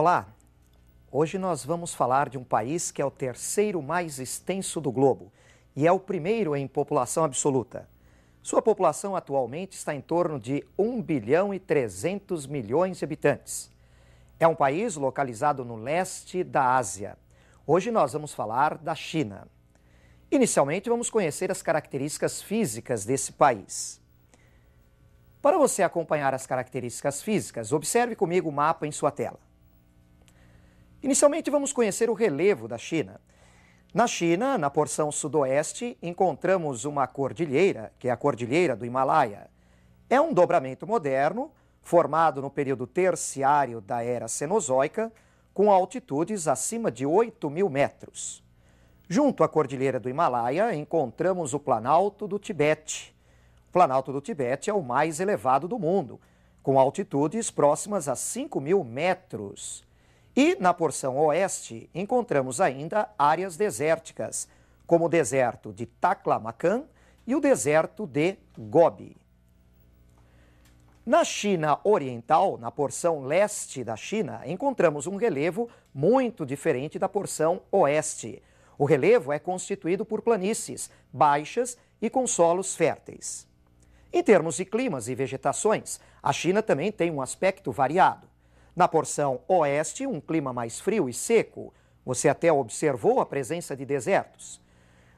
Olá! Hoje nós vamos falar de um país que é o terceiro mais extenso do globo e é o primeiro em população absoluta. Sua população atualmente está em torno de 1 bilhão e 300 milhões de habitantes. É um país localizado no leste da Ásia. Hoje nós vamos falar da China. Inicialmente, vamos conhecer as características físicas desse país. Para você acompanhar as características físicas, observe comigo o mapa em sua tela. Inicialmente, vamos conhecer o relevo da China. Na China, na porção sudoeste, encontramos uma cordilheira, que é a Cordilheira do Himalaia. É um dobramento moderno, formado no período terciário da era Cenozoica, com altitudes acima de 8 mil metros. Junto à Cordilheira do Himalaia, encontramos o Planalto do Tibete. O Planalto do Tibete é o mais elevado do mundo, com altitudes próximas a 5 mil metros. E na porção oeste encontramos ainda áreas desérticas, como o deserto de Taklamakan e o deserto de Gobi. Na China Oriental, na porção leste da China, encontramos um relevo muito diferente da porção oeste. O relevo é constituído por planícies baixas e com solos férteis. Em termos de climas e vegetações, a China também tem um aspecto variado. Na porção oeste, um clima mais frio e seco. Você até observou a presença de desertos.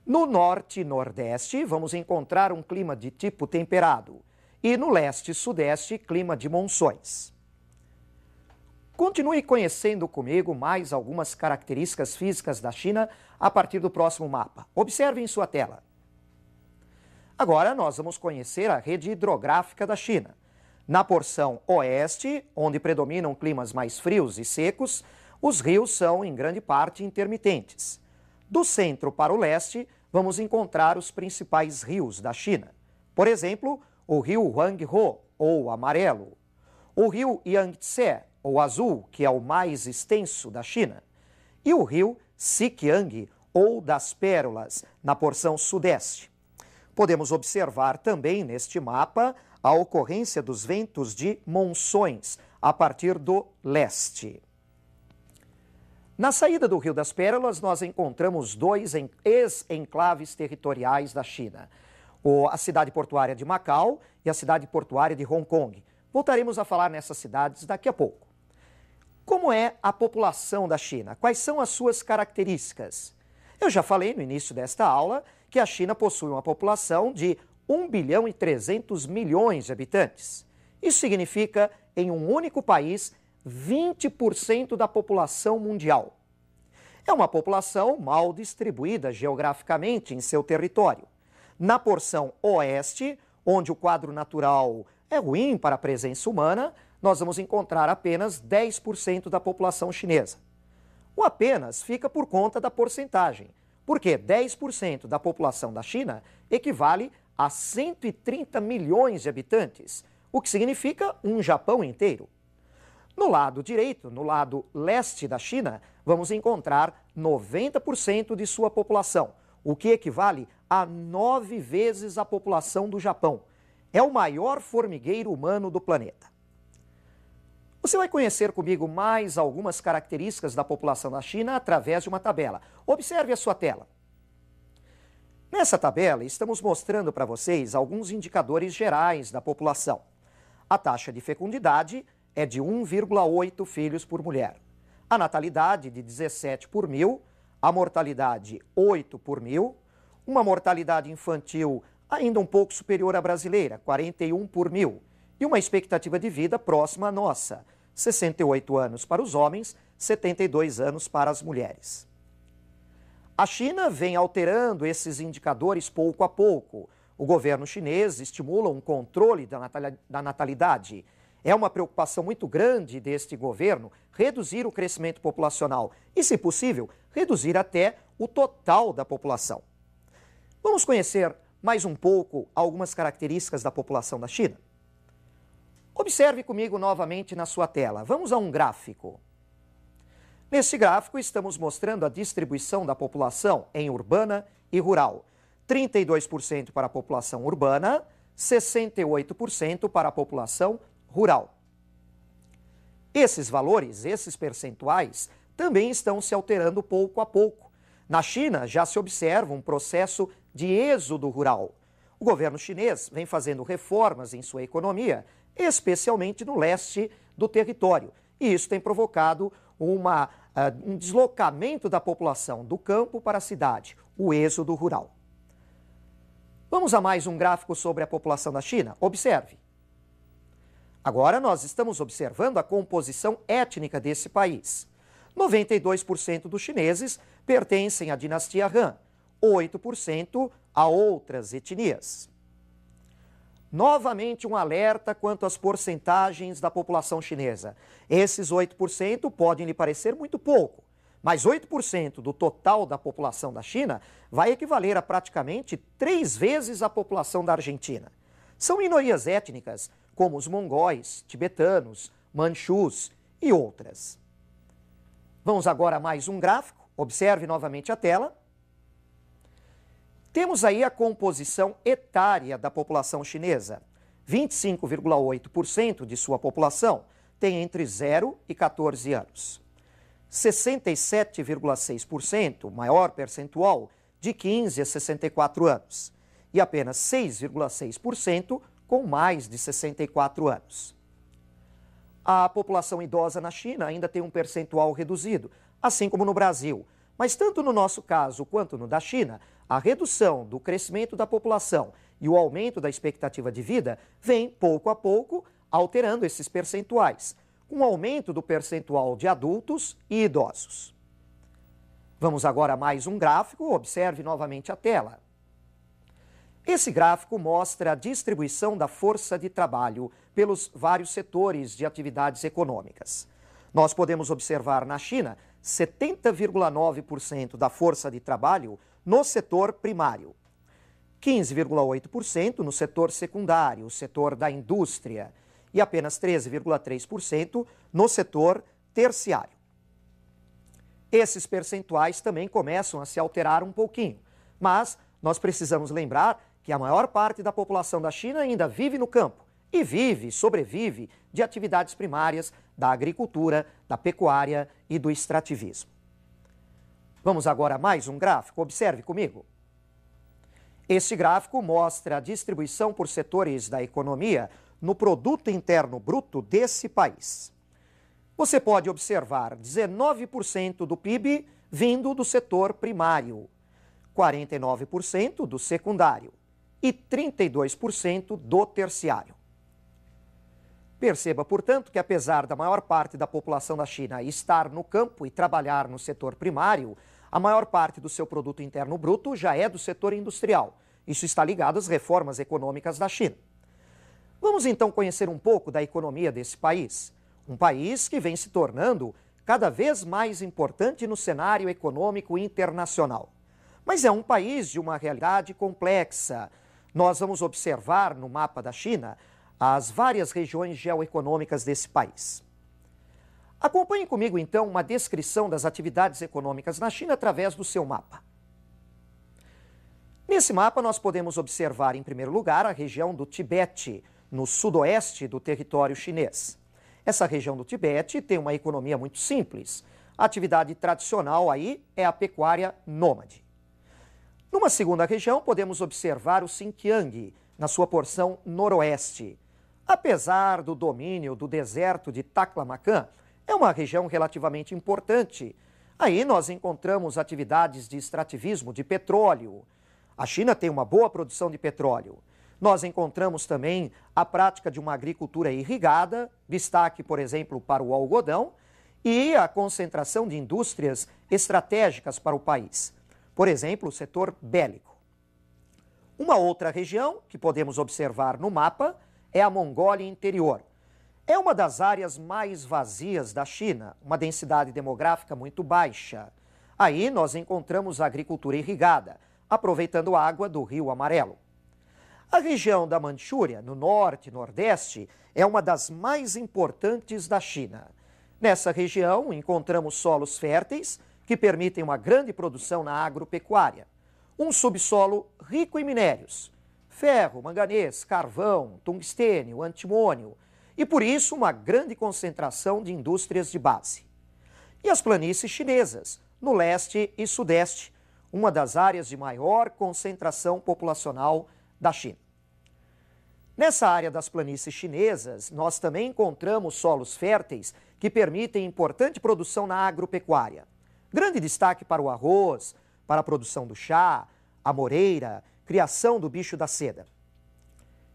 No norte e nordeste, vamos encontrar um clima de tipo temperado. E no leste e sudeste, clima de monções. Continue conhecendo comigo mais algumas características físicas da China a partir do próximo mapa. Observe em sua tela. Agora nós vamos conhecer a rede hidrográfica da China. Na porção oeste, onde predominam climas mais frios e secos, os rios são, em grande parte, intermitentes. Do centro para o leste, vamos encontrar os principais rios da China. Por exemplo, o rio Huanghe, ou amarelo, o rio Yangtze, ou azul, que é o mais extenso da China, e o rio Sikiang, ou das Pérolas, na porção sudeste. Podemos observar também neste mapa a ocorrência dos ventos de monções a partir do leste. Na saída do Rio das Pérolas, nós encontramos dois ex-enclaves territoriais da China: a cidade portuária de Macau e a cidade portuária de Hong Kong. Voltaremos a falar nessas cidades daqui a pouco. Como é a população da China? Quais são as suas características? Eu já falei no início desta aula que a China possui uma população de 1 bilhão e 300 milhões de habitantes. Isso significa, em um único país, 20% da população mundial. É uma população mal distribuída geograficamente em seu território. Na porção oeste, onde o quadro natural é ruim para a presença humana, nós vamos encontrar apenas 10% da população chinesa. O apenas fica por conta da porcentagem, porque 10% da população da China equivale a 130 milhões de habitantes, o que significa um Japão inteiro. No lado direito, no lado leste da China, vamos encontrar 90% de sua população, o que equivale a nove vezes a população do Japão. É o maior formigueiro humano do planeta. Você vai conhecer comigo mais algumas características da população da China através de uma tabela. Observe a sua tela. Nessa tabela, estamos mostrando para vocês alguns indicadores gerais da população. A taxa de fecundidade é de 1,8 filhos por mulher. A natalidade de 17 por mil, a mortalidade 8 por mil, uma mortalidade infantil ainda um pouco superior à brasileira, 41 por mil e uma expectativa de vida próxima à nossa, 68 anos para os homens, 72 anos para as mulheres. A China vem alterando esses indicadores pouco a pouco. O governo chinês estimula um controle da natalidade. É uma preocupação muito grande deste governo reduzir o crescimento populacional e, se possível, reduzir até o total da população. Vamos conhecer mais um pouco algumas características da população da China. Observe comigo novamente na sua tela. Vamos a um gráfico. Neste gráfico, estamos mostrando a distribuição da população em urbana e rural. 32% para a população urbana, 68% para a população rural. Esses valores, esses percentuais, também estão se alterando pouco a pouco. Na China, já se observa um processo de êxodo rural. O governo chinês vem fazendo reformas em sua economia especialmente no leste do território. E isso tem provocado uma, uh, um deslocamento da população do campo para a cidade, o êxodo rural. Vamos a mais um gráfico sobre a população da China? Observe. Agora nós estamos observando a composição étnica desse país. 92% dos chineses pertencem à dinastia Han, 8% a outras etnias. Novamente um alerta quanto às porcentagens da população chinesa. Esses 8% podem lhe parecer muito pouco, mas 8% do total da população da China vai equivaler a praticamente três vezes a população da Argentina. São minorias étnicas, como os mongóis, tibetanos, manchus e outras. Vamos agora a mais um gráfico. Observe novamente a tela. Temos aí a composição etária da população chinesa. 25,8% de sua população tem entre 0 e 14 anos. 67,6%, maior percentual, de 15 a 64 anos. E apenas 6,6% com mais de 64 anos. A população idosa na China ainda tem um percentual reduzido, assim como no Brasil. Mas tanto no nosso caso quanto no da China, a redução do crescimento da população e o aumento da expectativa de vida vem, pouco a pouco, alterando esses percentuais, com o aumento do percentual de adultos e idosos. Vamos agora a mais um gráfico, observe novamente a tela. Esse gráfico mostra a distribuição da força de trabalho pelos vários setores de atividades econômicas. Nós podemos observar na China 70,9% da força de trabalho no setor primário. 15,8% no setor secundário, o setor da indústria, e apenas 13,3% no setor terciário. Esses percentuais também começam a se alterar um pouquinho, mas nós precisamos lembrar que a maior parte da população da China ainda vive no campo e vive, sobrevive de atividades primárias da agricultura, da pecuária e do extrativismo. Vamos agora a mais um gráfico, observe comigo. Este gráfico mostra a distribuição por setores da economia no produto interno bruto desse país. Você pode observar 19% do PIB vindo do setor primário, 49% do secundário e 32% do terciário. Perceba, portanto, que apesar da maior parte da população da China estar no campo e trabalhar no setor primário, a maior parte do seu produto interno bruto já é do setor industrial. Isso está ligado às reformas econômicas da China. Vamos então conhecer um pouco da economia desse país. Um país que vem se tornando cada vez mais importante no cenário econômico internacional. Mas é um país de uma realidade complexa. Nós vamos observar no mapa da China as várias regiões geoeconômicas desse país. Acompanhe comigo então uma descrição das atividades econômicas na China através do seu mapa. Nesse mapa nós podemos observar em primeiro lugar a região do Tibete, no sudoeste do território chinês. Essa região do Tibete tem uma economia muito simples. A atividade tradicional aí é a pecuária nômade. Numa segunda região podemos observar o Xinjiang, na sua porção noroeste. Apesar do domínio do deserto de Taklamakan, é uma região relativamente importante. Aí nós encontramos atividades de extrativismo de petróleo. A China tem uma boa produção de petróleo. Nós encontramos também a prática de uma agricultura irrigada, destaque, por exemplo, para o algodão, e a concentração de indústrias estratégicas para o país. Por exemplo, o setor bélico. Uma outra região que podemos observar no mapa é a Mongólia Interior. É uma das áreas mais vazias da China, uma densidade demográfica muito baixa. Aí nós encontramos a agricultura irrigada, aproveitando a água do Rio Amarelo. A região da Manchúria, no norte e nordeste, é uma das mais importantes da China. Nessa região, encontramos solos férteis que permitem uma grande produção na agropecuária. Um subsolo rico em minérios: ferro, manganês, carvão, tungstênio, antimônio, e, por isso, uma grande concentração de indústrias de base. E as planícies chinesas, no leste e sudeste, uma das áreas de maior concentração populacional da China. Nessa área das planícies chinesas, nós também encontramos solos férteis que permitem importante produção na agropecuária. Grande destaque para o arroz, para a produção do chá, a moreira, criação do bicho da seda.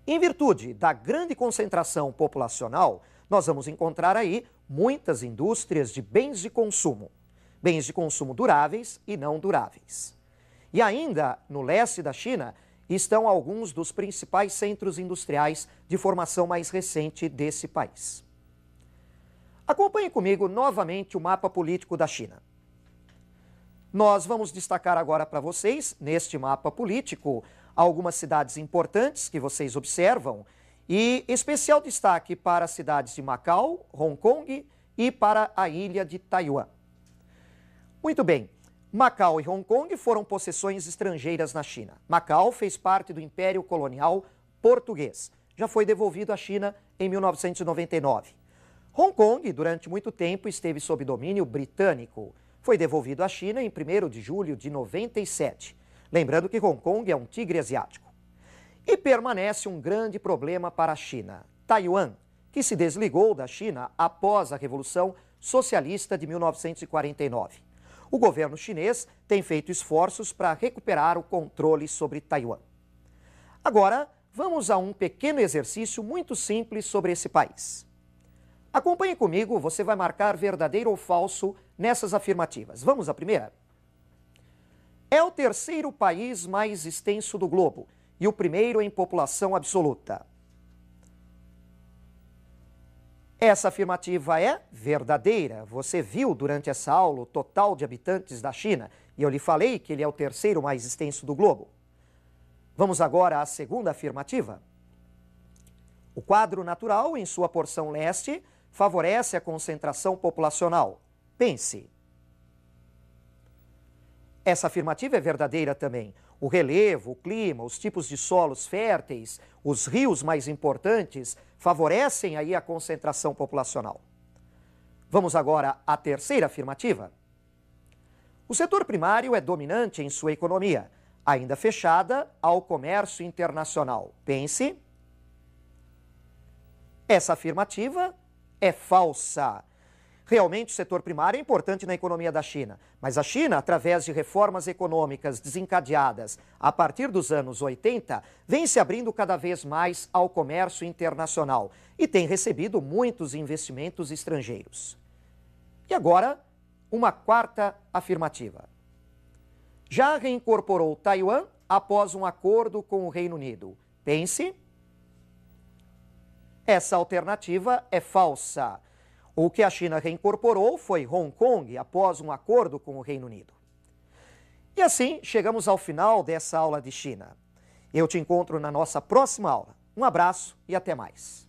Em virtude da grande concentração populacional, nós vamos encontrar aí muitas indústrias de bens de consumo, bens de consumo duráveis e não duráveis. E ainda no leste da China estão alguns dos principais centros industriais de formação mais recente desse país. Acompanhe comigo novamente o mapa político da China. Nós vamos destacar agora para vocês, neste mapa político, algumas cidades importantes que vocês observam e especial destaque para as cidades de Macau, Hong Kong e para a ilha de Taiwan. Muito bem, Macau e Hong Kong foram possessões estrangeiras na China. Macau fez parte do Império Colonial Português. Já foi devolvido à China em 1999. Hong Kong, durante muito tempo, esteve sob domínio britânico. Foi devolvido à China em 1 de julho de 97. Lembrando que Hong Kong é um tigre asiático. E permanece um grande problema para a China. Taiwan, que se desligou da China após a Revolução Socialista de 1949. O governo chinês tem feito esforços para recuperar o controle sobre Taiwan. Agora, vamos a um pequeno exercício muito simples sobre esse país. Acompanhe comigo, você vai marcar verdadeiro ou falso nessas afirmativas. Vamos à primeira? É o terceiro país mais extenso do globo e o primeiro em população absoluta. Essa afirmativa é verdadeira. Você viu durante essa aula o total de habitantes da China e eu lhe falei que ele é o terceiro mais extenso do globo. Vamos agora à segunda afirmativa. O quadro natural, em sua porção leste, favorece a concentração populacional. Pense. Essa afirmativa é verdadeira também. O relevo, o clima, os tipos de solos férteis, os rios mais importantes favorecem aí a concentração populacional. Vamos agora à terceira afirmativa. O setor primário é dominante em sua economia, ainda fechada ao comércio internacional. Pense. Essa afirmativa é falsa. Realmente, o setor primário é importante na economia da China, mas a China, através de reformas econômicas desencadeadas a partir dos anos 80, vem se abrindo cada vez mais ao comércio internacional e tem recebido muitos investimentos estrangeiros. E agora, uma quarta afirmativa. Já reincorporou Taiwan após um acordo com o Reino Unido. Pense. Essa alternativa é falsa. O que a China reincorporou foi Hong Kong após um acordo com o Reino Unido. E assim chegamos ao final dessa aula de China. Eu te encontro na nossa próxima aula. Um abraço e até mais.